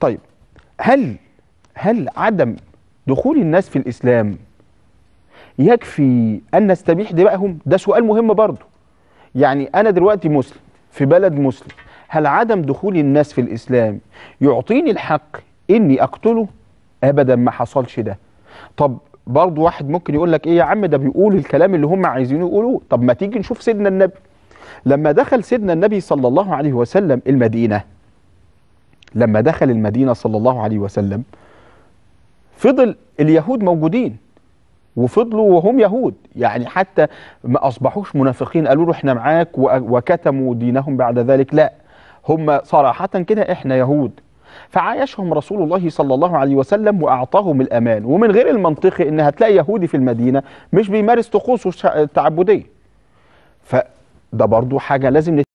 طيب هل هل عدم دخول الناس في الإسلام يكفي أن نستبيح دمائهم ده سؤال مهم برضه يعني أنا دلوقتي مسلم في بلد مسلم هل عدم دخول الناس في الإسلام يعطيني الحق إني أقتله أبدا ما حصلش ده طب برضه واحد ممكن يقول لك إيه يا عم ده بيقول الكلام اللي هم عايزينه يقولوه طب ما تيجي نشوف سيدنا النبي لما دخل سيدنا النبي صلى الله عليه وسلم المدينة لما دخل المدينة صلى الله عليه وسلم فضل اليهود موجودين وفضلوا وهم يهود يعني حتى ما أصبحوش منافقين قالوا له احنا معاك وكتموا دينهم بعد ذلك لا هم صراحة كده احنا يهود فعايشهم رسول الله صلى الله عليه وسلم وأعطاهم الأمان ومن غير المنطقي إن هتلاقي يهودي في المدينة مش بيمارس طقوسه التعبدية فده برضو حاجة لازم